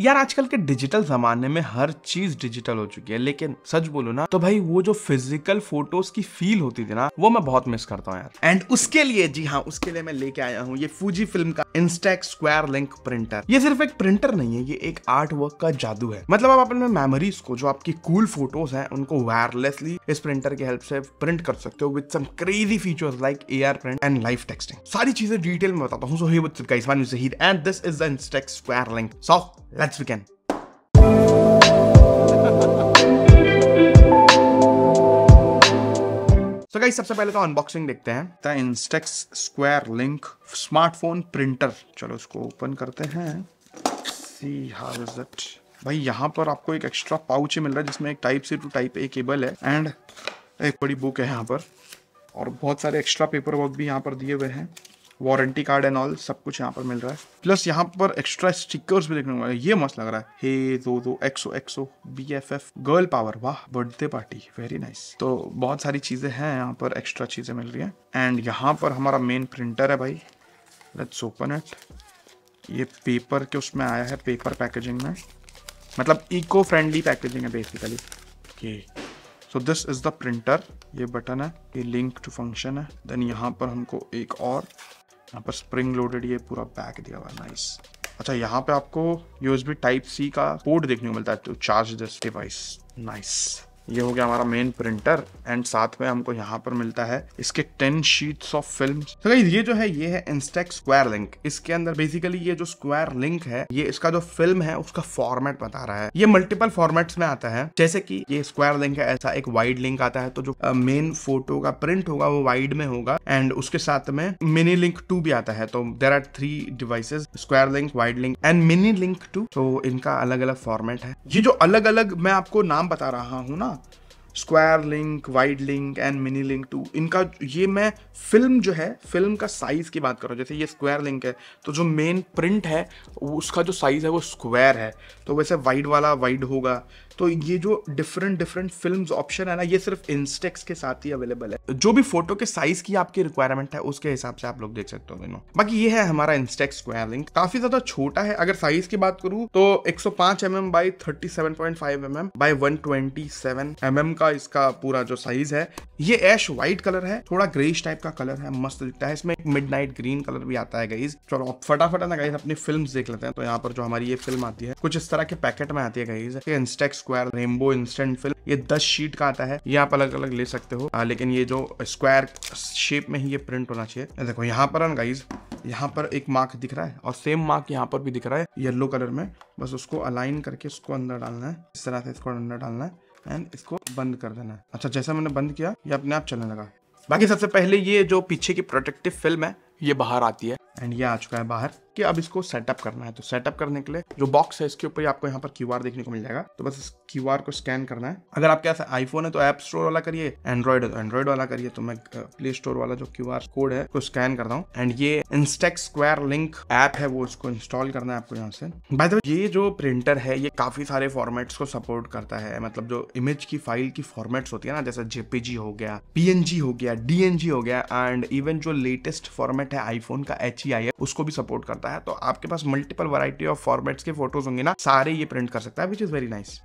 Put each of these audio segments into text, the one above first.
यार आजकल के डिजिटल जमाने में हर चीज डिजिटल हो चुकी है लेकिन सच बोलो ना तो भाई वो जो फिजिकल फोटोज की फील होती थी ना वो मैं बहुत मिस करता हूँ यार एंड उसके लिए जी हाँ उसके लिए मैं लेके आया हूँ ये फूजी फिल्म का इंस्टेक स्क्वायर लिंक प्रिंटर ये सिर्फ एक प्रिंटर नहीं है ये एक आर्ट वर्क का जादू है मतलब आप अपने मेमोरीज को जो आपकी कूल फोटोज है उनको वायरलेसली इस प्रिंटर की हेल्प से प्रिंट कर सकते हो with some crazy features like a print and life texting सारी चीजें डिटेल में बताता हूँ सो ही and this is the Instax square link soft Let's begin. तो गाइस सबसे पहले तो अनबॉक्सिंग देखते हैं the Instax square link smartphone printer चलो इसको ओपन करते हैं सी हाउ इज इट भाई यहाँ पर आपको एक एक्स्ट्रा पाउच मिल रहा है जिसमें एक type C to type A cable है एंड एक बड़ी बुक है यहाँ पर और बहुत सारे एक्स्ट्रा पेपर वर्क भी यहाँ पर दिए हुए हैं वारंटी कार्ड एंड ऑल सब कुछ यहाँ पर मिल रहा है प्लस यहाँ पर एक्स्ट्रा स्टिकर्स भी देखने को मिल रहा है ये मस्त लग रहा है हे दो दो xo xo B F F girl power वाह बर्थडे पार्टी वेरी नाइस तो बहुत सारी चीज़ें हैं यहाँ पर एक्स्ट्रा चीज़ें मिल रही हैं एंड यहाँ पर हमारा मेन प्रिंटर है भाई लेट्स ओपन इट ये पेपर के उसमें आया है पेपर पैकेजिंग में मतलब इको फ्रेंडली पैकेजिंग है basically okay so this is the printer ये बटन है ये लिंक टू फंक्शन है देन यहाँ पर हमको एक और यहाँ पर स्प्रिंग लोडेड ये पूरा बैग दिया हुआ नाइस अच्छा यहाँ पे आपको यूएसबी टाइप सी का पोर्ट देखने को मिलता है to charge this device nice ये हो गया हमारा मेन प्रिंटर एंड साथ में हमको यहाँ पर मिलता है इसके टेन शीट्स ऑफ फिल्म तो ये जो है ये है इंस्टेक स्क्वायर लिंक इसके अंदर बेसिकली ये जो स्क्वायर लिंक है ये इसका जो फिल्म है उसका फॉर्मेट बता रहा है ये मल्टीपल फॉर्मेट्स में आता है जैसे कि ये स्क्वायर लिंक है ऐसा एक वाइड लिंक आता है तो जो मेन फोटो का प्रिंट होगा वो वाइड में होगा एंड उसके साथ में मिनी लिंक टू भी आता है तो there are three devices square link wide link and mini link two तो इनका अलग अलग फॉर्मेट है ये जो अलग अलग मैं आपको नाम बता रहा हूँ ना square link wide link and mini link two इनका ये मैं फिल्म जो है फिल्म का साइज़ की बात कर रहा हूँ जैसे ये स्क्वायर लिंक है तो जो मेन प्रिंट है उसका जो साइज़ है वो स्क्वायर है तो वैसे वाइड वाला वाइड होगा तो ये जो डिफरेंट डिफरेंट फिल्म ऑप्शन है ना ये सिर्फ इंस्टेक्स के साथ ही अवेलेबल है जो भी फोटो के साइज की आपकी रिक्वायरमेंट है उसके हिसाब से आप लोग देख सकते हो दोनों बाकी ये है हमारा इंस्टेक्स स्क्वायर लिंक काफी ज्यादा छोटा है अगर साइज की बात करूँ तो एक सौ पांच M M by thirty seven point five M M by one M M का का इसका पूरा जो साइज है ये एश व्हाइट कलर है थोड़ा ग्रेस टाइप का कलर है मस्त दिखता है इसमें मिड नाइट ग्रीन कलर भी आता है गाइज चलो फटाफट ना गाइज अपनी फिल्म देख लेते हैं तो यहाँ पर जो हमारी ये फिल्म आती है कुछ इस तरह के पैकेट में आती है guys Instax square rainbow instant film ये दस शीट का आता है ये आप अलग अलग ले सकते हो आ, लेकिन ये जो स्क्वायर शेप में ही ये प्रिंट होना चाहिए देखो यहाँ पर ना गाइज यहाँ पर एक मार्क दिख रहा है और सेम मार्क यहाँ पर भी दिख रहा है येलो कलर में बस उसको अलाइन करके उसको अंदर डालना है इस तरह से इसको अंदर डालना है एंड इसको बंद कर देना है अच्छा जैसा मैंने बंद किया ये अपने आप चलने लगा बाकी सबसे पहले ये जो पीछे की प्रोटेक्टिव फिल्म है ये बाहर आती है एंड ये आ चुका है बाहर कि अब इसको सेटअप करना है तो सेटअप करने के लिए जो बॉक्स है इसके ऊपर आपको यहाँ पर क्यू देखने को मिल जाएगा तो बस इस क्यू को स्कैन करना है अगर आपके पास आईफोन है तो ऐप स्टोर वाला करिए एंड्रॉइड है तो एंड्रॉइड वाला करिए तो मैं प्ले स्टोर वाला जो क्यू कोड है उसको स्कैन करता हूँ एंड ये इंस्टेक्स स्क्वायर लिंक ऐप है वो इसको इंस्टॉल करना है आपको यहाँ से बाय द ये जो प्रिंटर है ये काफी सारे फॉर्मेट्स को सपोर्ट करता है मतलब जो इमेज की फाइल की फॉर्मेट्स होती है ना जैसे जेपीजी हो गया पीएनजी हो गया डीएनजी हो गया एंड इवन जो लेटेस्ट फॉर्मेट है आईफोन का एच e उसको भी सपोर्ट करता है करता है तो आपके पास मल्टीपल वराइटी ऑफ फॉर्मेट्स के फोटोज होंगे ना सारे ये प्रिंट कर सकता है विच इज़ वेरी नाइस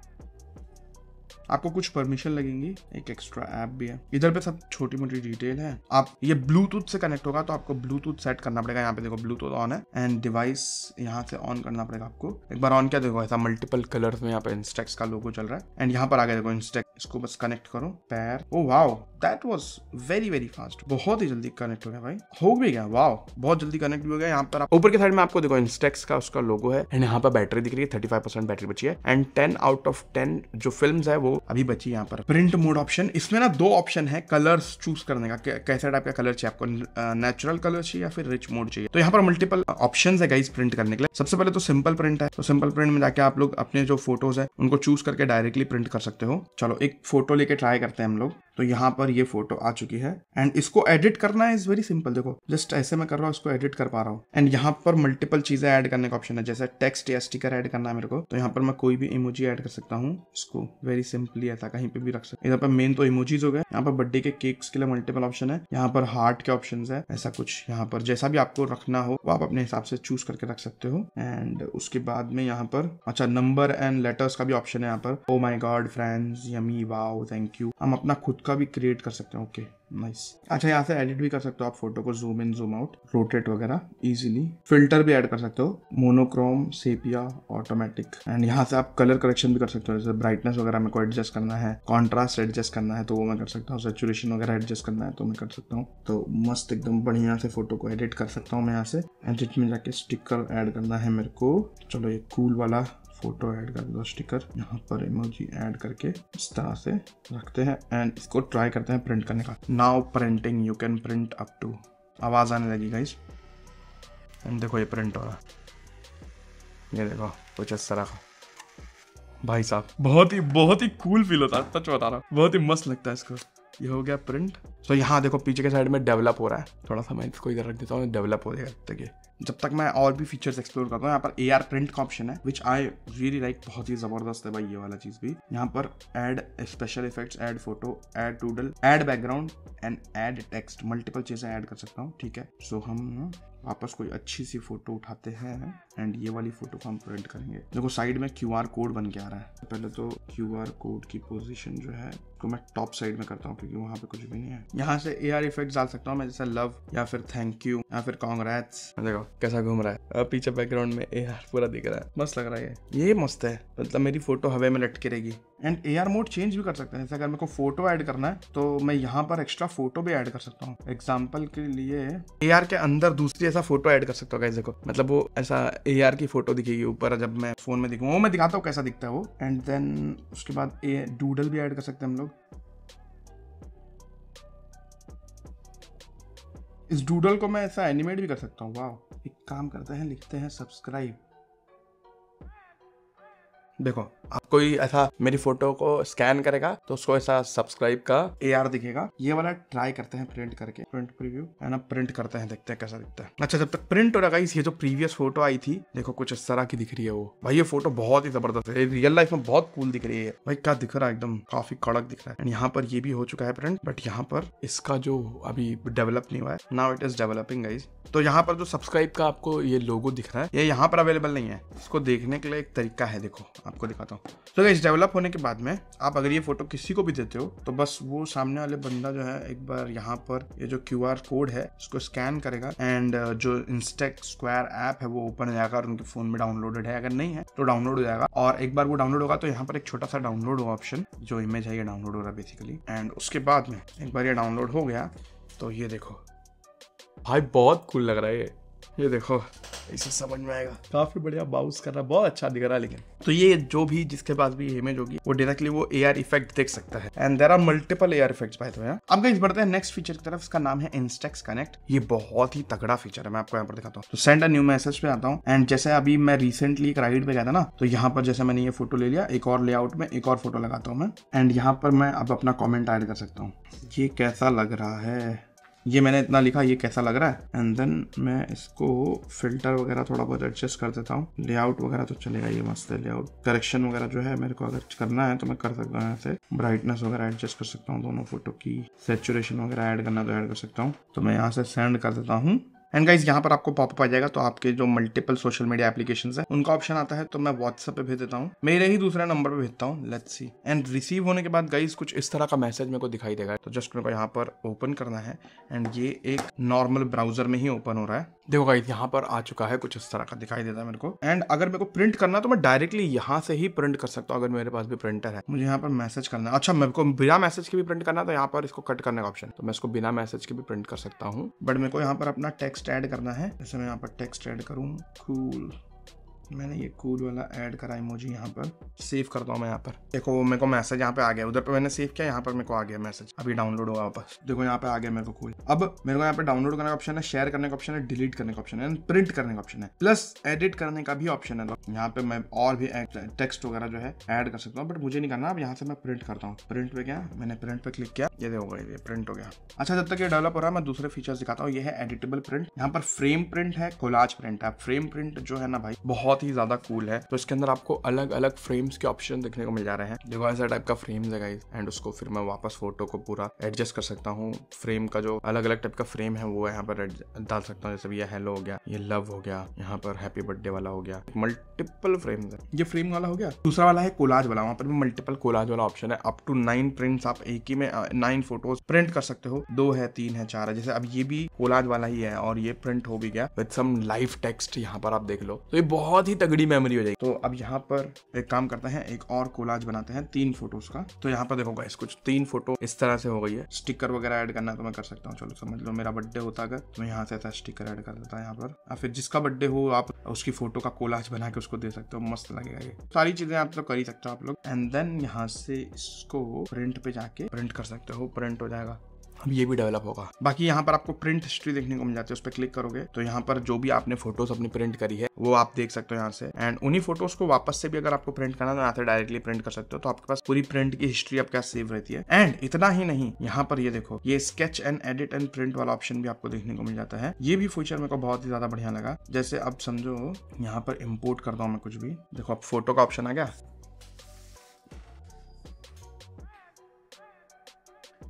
आपको कुछ परमिशन लगेंगी एक एक्स्ट्रा ऐप भी है इधर पे सब छोटी मोटी डिटेल है आप ये ब्लूटूथ से कनेक्ट होगा तो आपको ब्लूटूथ सेट करना पड़ेगा यहाँ पे देखो ब्लूटूथ ऑन है एंड डिवाइस यहाँ से ऑन करना पड़ेगा आपको एक बार ऑन क्या देखो ऐसा मल्टीपल कलर्स में यहाँ पे इंस्टेक्स का लोगो चल रहा है एंड यहाँ पर आगे देखो इंस्टेक्स इसको बस कनेक्ट करो pair oh wow that was very very fast बहुत ही जल्दी कनेक्ट हो गया भाई हो भी गया वाह बहुत जल्दी कनेक्ट भी हो गया यहाँ पर ऊपर के साइड में आपको देखो इंस्टेक्स का उसका लोगो है एंड यहाँ पर बैटरी दिख रही है थर्टी फाइव परसेंट बैटरी बची है and ten out of ten जो फिल्म है वो अभी बची यहाँ पर प्रिंट मोड ऑप्शन इसमें ना दो ऑप्शन है कलर्स चूज करने का कैसे टाइप का कलर चाहिए आपको नेचुरल कलर चाहिए या फिर रिच मोड चाहिए तो यहाँ पर मल्टीपल ऑप्शन है गाइस प्रिंट करने के लिए सबसे पहले तो सिंपल प्रिंट है तो सिंपल प्रिंट में जाके आप लोग अपने जो फोटोज है उनको चूज करके डायरेक्टली प्रिंट कर सकते हो चलो एक फोटो लेके ट्राई करते हैं हम लोग तो यहाँ पर पर ये फोटो आ चुकी है एंड इसको एडिट करना इज वेरी सिंपल देखो जस्ट ऐसे में कर रहा हूँ उसको एडिट कर पा रहा हूँ एंड यहाँ पर मल्टीपल चीजें ऐड करने का ऑप्शन है जैसे टेक्स्ट या स्टिकर ऐड करना है मेरे को तो यहाँ पर मैं कोई भी इमोजी ऐड कर सकता हूँ इसको वेरी सिंपली ऐसा कहीं पे भी रख सकता यहाँ पर मेन तो इमोजीज हो गए यहाँ पर बर्थडे के केक्स के लिए मल्टीपल ऑप्शन है यहाँ पर हार्ट के ऑप्शन है ऐसा कुछ यहाँ पर जैसा भी आपको रखना हो वो आप अपने हिसाब से चूज करके रख सकते हो एंड उसके बाद में यहाँ पर अच्छा नंबर एंड लेटर्स का भी ऑप्शन है यहाँ पर oh my god friends yummy wow thank you हम अपना खुद का भी क्रिएट एडिट कर सकते हो ओके नाइस अच्छा यहाँ से एडिट भी कर सकते हो आप फोटो को zoom in zoom out rotate वगैरह इजीली फिल्टर भी ऐड कर सकते हो मोनोक्रोम सेपिया ऑटोमेटिक एंड यहाँ से आप कलर करेक्शन भी कर सकते हो जैसे ब्राइटनेस वगैरह मेरे को एडजस्ट करना है कॉन्ट्रास्ट एडजस्ट करना है तो वो मैं कर सकता हूँ सेचुरेशन वगैरह एडजस्ट करना है तो मैं कर सकता हूँ तो मस्त एकदम बढ़िया से फोटो को एडिट कर सकता हूँ मैं यहाँ से एडिट में जाके स्टिकर ऐड करना है मेरे को चलो ये कूल वाला फोटो ऐड कर दो स्टिकर यहाँ पर इमोजी ऐड करके इस तरह से रखते हैं एंड इसको ट्राई करते हैं प्रिंट करने का now printing you can print up to आवाज़ आने लगी गाइज एंड देखो ये प्रिंट हो रहा है ये देखो कुछ इस तरह का भाई साहब बहुत ही बहुत ही कूल फील होता है सच बता रहा बहुत ही मस्त लगता है इसको ये हो गया प्रिंट तो so, यहाँ देखो पीछे के साइड में डेवलप हो रहा है थोड़ा सा मैं इसको इधर रख देता हूँ डेवलप हो जाएगा तक ये जब तक मैं और भी फीचर्स एक्सप्लोर करता हूँ यहाँ पर ए आर प्रिंट का ऑप्शन है विच आई रियली लाइक बहुत ही जबरदस्त है भाई ये वाला चीज़ भी यहाँ पर add special effects add photo add doodle add background and add text multiple चीज़ें ऐड कर सकता हूँ ठीक है सो so, हम आपस कोई अच्छी सी फोटो उठाते हैं एंड ये वाली फोटो को हम प्रिंट करेंगे देखो साइड में क्यू कोड बन के आ रहा है पहले तो क्यू कोड की पोजिशन जो है तो मैं टॉप साइड में करता हूँ क्योंकि वहाँ पे कुछ भी नहीं है यहाँ से ए आर इफेक्ट डाल सकता हूँ मैं जैसे लव या फिर थैंक यू या फिर कॉन्ग्रेट्स देखो कैसा घूम रहा है अब पीछे बैकग्राउंड में ए पूरा दिख रहा है मस्त लग रहा है ये मस्त है मतलब मेरी फोटो हवा में लटके रहेगी and A R mode change भी कर सकते हैं जैसे अगर मेरे को फोटो ऐड करना है तो मैं यहाँ पर एक्स्ट्रा फोटो भी ऐड कर सकता हूँ एग्जाम्पल के लिए ए के अंदर दूसरी ऐसा फोटो ऐड कर सकता हूँ कैसे को मतलब वो ऐसा ए की फोटो दिखेगी ऊपर जब मैं फोन में दिखूँ वो मैं दिखाता हूँ कैसा दिखता है वो एंड देन उसके बाद ए डूडल भी ऐड कर सकते हैं हम लोग इस डूडल को मैं ऐसा एनिमेट भी कर सकता हूँ वाह एक काम करते हैं लिखते हैं सब्सक्राइब देखो आप कोई ऐसा मेरी फोटो को स्कैन करेगा तो उसको ऐसा सब्सक्राइब का ए दिखेगा ये वाला ट्राई करते हैं प्रिंट करके प्रिंट प्रीव्यू है ना प्रिंट करते हैं देखते हैं कैसा दिखता है अच्छा जब तक प्रिंट हो रहा ये जो प्रीवियस फोटो आई थी देखो कुछ इस तरह की दिख रही है वो भाई ये फोटो बहुत ही जबरदस्त है रियल लाइफ में बहुत कूल दिख रही है भाई क्या दिख रहा है एकदम काफी कड़क दिख रहा है एंड यहाँ पर ये भी हो चुका है प्रिंट बट यहाँ पर इसका जो अभी डेवलप नहीं हुआ है now it is developing guys तो यहाँ पर जो सब्सक्राइब का आपको ये लोगो दिख रहा है ये यहाँ पर अवेलेबल नहीं है इसको देखने के लिए एक तरीका है देखो आपको दिखाता हूँ तो गैस डेवलप होने के बाद में आप अगर ये फोटो किसी को भी देते हो तो बस वो सामने वाले बंदा जो है एक बार यहाँ पर ये जो क्यू कोड है उसको स्कैन करेगा एंड uh, जो इंस्टेक स्क्वायर ऐप है वो ओपन हो जाएगा और उनके फोन में डाउनलोडेड है अगर नहीं है तो डाउनलोड हो जाएगा और एक बार वो डाउनलोड होगा तो यहाँ पर एक छोटा सा डाउनलोड होगा ऑप्शन जो इमेज है ये डाउनलोड हो रहा है बेसिकली एंड उसके बाद में एक बार ये डाउनलोड हो गया तो ये देखो भाई बहुत कूल लग रहा है ये ये देखो इसे समझ में आएगा काफी बढ़िया बाउस कर रहा बहुत अच्छा दिख रहा है लेकिन तो ये जो भी जिसके पास भी इमेज होगी वो डायरेक्टली वो एआर इफेक्ट देख सकता है and there are multiple AR effects by the way अब गाइस बढ़ते हैं नेक्स्ट फीचर की तरफ इसका नाम है इंस्टेक्स कनेक्ट ये बहुत ही तगड़ा फीचर है मैं आपको यहाँ पर दिखाता हूँ तो सेंड अ न्यू मैसेज पे आता हूँ एंड जैसे अभी मैं रिसेंटली एक राइड पे गया था ना तो यहाँ पर जैसे मैंने ये फोटो ले लिया एक और लेआउट में एक और फोटो लगाता हूँ मैं एंड यहाँ पर मैं अब अपना कॉमेंट ऐड कर सकता हूँ ये कैसा लग रहा है ये मैंने इतना लिखा ये कैसा लग रहा है एंड देन मैं इसको फिल्टर वगैरह थोड़ा बहुत एडजस्ट कर देता हूँ लेआउट वगैरह तो चलेगा ये मस्त है लेआउट करेक्शन वगैरह जो है मेरे को अगर करना है तो मैं कर सकता हूँ ऐसे ब्राइटनेस वगैरह एडजस्ट कर सकता हूँ दोनों फोटो की सेचुरेशन वगैरह ऐड करना तो ऐड कर सकता हूँ तो मैं यहाँ से सेंड कर देता हूँ एंड गाइज यहाँ पर आपको पॉपअप आ जाएगा तो आपके जो मल्टीपल सोशल मीडिया एप्लीकेशन है उनका ऑप्शन आता है तो मैं व्हाट्सएप पे भेज देता हूँ मेरे ही दूसरे नंबर पे भेजता हूँ लेट्स सी एंड रिसीव होने के बाद गाइज कुछ इस तरह का मैसेज मेरे को दिखाई देगा तो जस्ट मेरे को यहाँ पर ओपन करना है एंड ये एक नॉर्मल ब्राउजर में ही ओपन हो रहा है देखो गाइज यहाँ पर आ चुका है कुछ इस तरह का दिखाई देता है मेरे को एंड अगर मेरे को प्रिंट करना तो मैं डायरेक्टली यहाँ से ही प्रिंट कर सकता हूँ अगर मेरे पास भी प्रिंटर है मुझे यहाँ पर मैसेज करना अच्छा मेरे को बिना मैसेज के भी प्रिंट करना तो यहाँ पर इसको कट करने का ऑप्शन तो मैं इसको बिना मैसेज के भी प्रिंट कर सकता हूँ बट मेरे को यहाँ पर अपना टेक्स टेक्स्ट ऐड करना है जैसे मैं यहाँ पर टेक्स्ट ऐड करूँ कूल मैंने ये कूल वाला ऐड करा इमोजी यहाँ पर सेव करता हूँ मैं यहाँ पर देखो मेरे को मैसेज यहाँ पे आ गया उधर पे मैंने सेव किया यहाँ पर मेरे को आ गया मैसेज अभी डाउनलोड होगा वापस देखो यहाँ पे आ गया मेरे को कूल अब मेरे को यहाँ पे डाउनलोड करने का ऑप्शन है शेयर करने का ऑप्शन है डिलीट करने का ऑप्शन है प्रिंट करने का ऑप्शन है प्लस एडिट करने का भी ऑप्शन है यहाँ पे मैं और भी टेक्स्ट वगैरह जो है एड कर सकता हूँ बट मुझे नहीं करना अब यहाँ से मैं प्रिंट करता हूँ प्रिंट पे क्या मैंने प्रिंट पे क्लिक किया ये ये प्रिंट हो गया अच्छा जब तक ये डेवलप हो रहा है मैं दूसरे फीचर दिखाता हूँ ये है एडिटेबल प्रिंट यहाँ पर फ्रेम प्रिंट है कोलाज प्रिंट है फ्रेम प्रिंट जो है ना भाई बहुत बहुत ही ज़्यादा कूल है तो इसके अंदर आपको अलग अलग फ्रेम्स के ऑप्शन देखने को मिल जा रहे हैं देखो ऐसा टाइप का फ्रेम है एंड उसको फिर मैं वापस फोटो को पूरा एडजस्ट कर सकता हूँ फ्रेम का जो अलग अलग टाइप का फ्रेम है वो यहाँ पर डाल सकता हूँ जैसे ये हेलो हो गया ये लव हो गया यहाँ पर हैप्पी बर्थडे वाला हो गया मल्टीपल फ्रेम है ये फ्रेम वाला हो गया दूसरा वाला है कोलाज वाला वहाँ पर भी मल्टीपल कोलाज वाला ऑप्शन है अप टू नाइन प्रिंट्स आप एक ही में नाइन फोटोज प्रिंट कर सकते हो दो है तीन है चार है जैसे अब ये भी कोलाज वाला ही है और ये प्रिंट हो भी गया विद सम लाइव टेक्स्ट यहाँ पर आप देख लो तो ये बहुत ही तगड़ी मेमोरी हो जाएगी तो अब यहाँ पर एक काम करते हैं एक और कोलाज बनाते हैं तीन फोटोज का तो यहाँ पर देखो गाइस कुछ तीन फोटो इस तरह से हो गई है स्टिकर वगैरह ऐड करना तो मैं कर सकता हूँ चलो समझ लो मेरा बर्थडे होता अगर तो यहाँ से ऐसा स्टिकर ऐड कर देता है यहाँ पर या फिर जिसका बर्थडे हो आप उसकी फोटो का कोलाज बना के उसको दे सकते हो मस्त लगेगा ये सारी चीजें आप लोग तो कर ही सकते हो आप लोग एंड देन यहाँ से इसको प्रिंट पे जाके प्रिंट कर सकते हो प्रिंट हो जाएगा अब ये भी डेवलप होगा बाकी यहाँ पर आपको प्रिंट हिस्ट्री देखने को मिल जाती है उस पर क्लिक करोगे तो यहाँ पर जो भी आपने फोटोज अपनी प्रिंट करी है वो आप देख सकते हो यहाँ से एंड उन्हीं फोटोज को वापस से भी अगर आपको प्रिंट करना तो यहाँ से डायरेक्टली प्रिंट कर सकते हो तो आपके पास पूरी प्रिंट की हिस्ट्री आपके पास सेव रहती है एंड इतना ही नहीं यहाँ पर ये देखो ये sketch and edit and print वाला ऑप्शन भी आपको देखने को मिल जाता है ये भी फ्यूचर मेरे को बहुत ही ज्यादा बढ़िया लगा जैसे अब समझो यहाँ पर इम्पोर्ट करता हूँ मैं कुछ भी देखो अब फोटो का ऑप्शन आ गया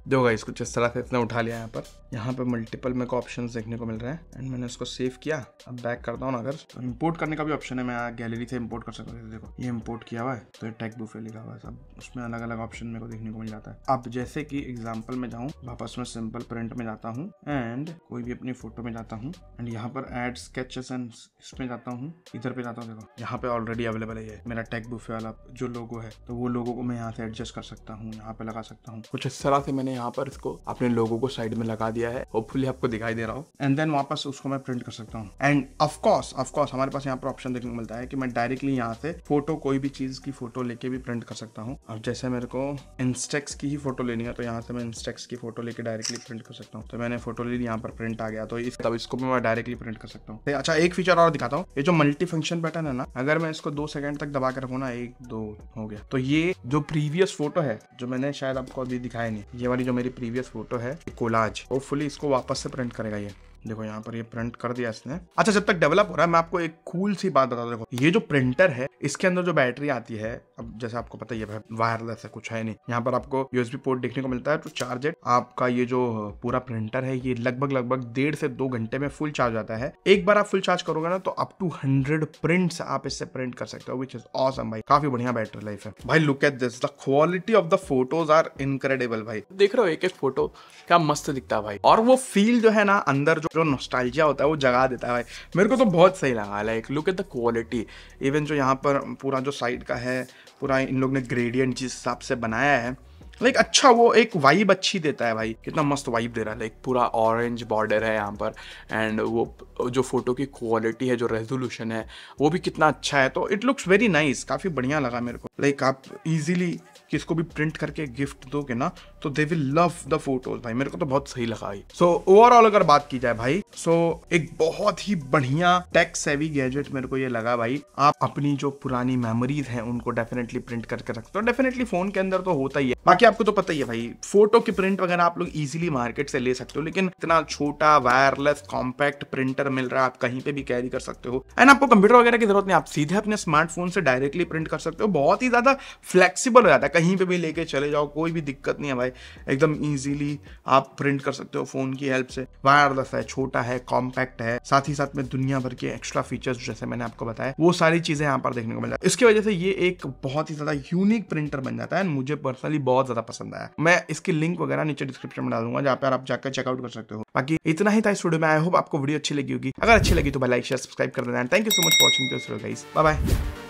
देखो गाइस कुछ इस तरह से इतना उठा लिया यहाँ पर यहाँ पे मल्टीपल मेरे को ऑप्शन देखने को मिल रहा है एंड मैंने उसको सेव किया अब बैक करता हूँ अगर तो इम्पोर्ट करने का भी ऑप्शन है मैं गैलरी से इम्पोर्ट कर सकता हूँ देखो ये इम्पोर्ट किया हुआ है तो ये टैग बुफे लिखा हुआ है सब उसमें अलग अलग ऑप्शन मेरे को देखने को मिल जाता है अब जैसे कि एग्जाम्पल में जाऊँ वापस में सिंपल प्रिंट में जाता हूँ एंड कोई भी अपनी फोटो में जाता हूँ एंड यहाँ पर एड स्केचेस एंड इसमें जाता हूँ इधर पे जाता हूँ देखो यहाँ पे ऑलरेडी अवेलेबल है मेरा टैक बुफे वाला जो लोगो है तो वो लोगों को मैं यहाँ से एडजस्ट कर सकता हूँ यहाँ पे लगा सकता हूँ कुछ इस तरह से मैंने यहाँ पर इसको अपने लोगों को साइड में लगा दिया है होपफुली आपको दिखाई दे रहा हूँ एंड देन वापस उसको मैं प्रिंट कर सकता हूँ एंड ऑफकोर्स ऑफकोर्स हमारे पास यहाँ पर ऑप्शन देखने को मिलता है कि मैं डायरेक्टली यहाँ से फोटो कोई भी चीज की फोटो लेके भी प्रिंट कर सकता हूँ अब जैसे मेरे को इंस्टेक्स की ही फोटो लेनी है तो यहाँ से मैं इंस्टेक्स की फोटो लेके डायरेक्टली प्रिंट कर सकता हूँ तो मैंने फोटो ले ली यहाँ पर प्रिंट आ गया तो इस तब इसको मैं डायरेक्टली प्रिंट कर सकता हूँ अच्छा एक फीचर और दिखाता हूँ ये जो मल्टी फंक्शन बटन है ना अगर मैं इसको दो सेकंड तक दबा कर रखू ना एक दो हो गया तो ये जो प्रीवियस फोटो है जो मैंने शायद आपको अभी दिखाया नहीं ये वाली जो मेरी प्रीवियस फोटो है कोलाज होपफुली इसको वापस से प्रिंट करेगा ये देखो यहाँ पर ये प्रिंट कर दिया इसने अच्छा जब तक डेवलप हो रहा है मैं आपको एक कूल सी बात बता देखो ये जो प्रिंटर है इसके अंदर जो बैटरी आती है अब जैसे आपको पता ही है वायरलेस है कुछ है नहीं यहाँ पर आपको यूएसबी पोर्ट देखने को मिलता है तो चार्ज आपका ये जो पूरा प्रिंटर है ये लगभग लगभग डेढ़ से दो घंटे में फुल चार्ज आता है एक बार आप फुल चार्ज करोगे ना तो अप टू हंड्रेड प्रिंट आप इससे प्रिंट कर सकते हो विच इज ऑसम भाई काफी बढ़िया बैटरी लाइफ है भाई look at this the quality of the photos are incredible भाई देख रहे हो एक एक फोटो क्या मस्त दिखता है भाई और वो फील जो है ना अंदर जो जो नोस्टाइलिया होता है वो जगा देता है भाई मेरे को तो बहुत सही लगा like look at the quality even जो यहाँ पर पूरा जो साइड का है पूरा इन लोग ने ग्रेडियंट जिस हिसाब से बनाया है लाइक अच्छा वो एक वाइब अच्छी देता है भाई कितना मस्त वाइब दे रहा है लाइक पूरा ऑरेंज बॉर्डर है यहाँ पर एंड वो जो फोटो की क्वालिटी है जो रेजोल्यूशन है वो भी कितना अच्छा है तो इट लुक्स वेरी नाइस काफ़ी बढ़िया लगा मेरे को लाइक आप इजीली किसको भी प्रिंट करके गिफ्ट दोगे ना तो they will love the photos भाई मेरे को तो बहुत सही लगा ये सो ओवरऑल अगर बात की जाए भाई सो so, एक बहुत ही बढ़िया टेक सेवी गैजेट मेरे को ये लगा भाई आप अपनी जो पुरानी मेमोरीज हैं उनको डेफिनेटली प्रिंट करके रखते हो डेफिनेटली फोन के अंदर तो होता ही है बाकी आपको तो पता ही है भाई फोटो की प्रिंट वगैरह आप लोग इजिली मार्केट से ले सकते हो लेकिन इतना छोटा वायरलेस कॉम्पैक्ट प्रिंटर मिल रहा है आप कहीं पे भी कैरी कर सकते हो एंड आपको कंप्यूटर वगैरह की जरूरत नहीं आप सीधे अपने स्मार्टफोन से डायरेक्टली प्रिंट कर सकते हो बहुत ही ज्यादा फ्लेक्सीबल हो जाता है कहीं पे भी लेके चले जाओ कोई भी दिक्कत नहीं है भाई है एकदम इजीली आप प्रिंट कर सकते हो फोन की हेल्प से वायरलेस है छोटा है कॉम्पैक्ट है साथ ही साथ में दुनिया भर के एक्स्ट्रा फीचर्स जैसे मैंने आपको बताया वो सारी चीजें यहाँ पर देखने को मिल जाती इसकी वजह से ये एक बहुत ही ज्यादा यूनिक प्रिंटर बन जाता है मुझे पर्सनली बहुत ज्यादा पसंद आया मैं इसकी लिंक वगैरह नीचे डिस्क्रिप्शन में डालूंगा जहाँ पर आप जाकर चेकआउट कर सकते हो बाकी इतना ही था इस वीडियो में आई होप आपको वीडियो अच्छी लगी होगी अगर अच्छी लगी तो लाइक शेयर सब्सक्राइब कर देना thank you so much watching this video guys bye bye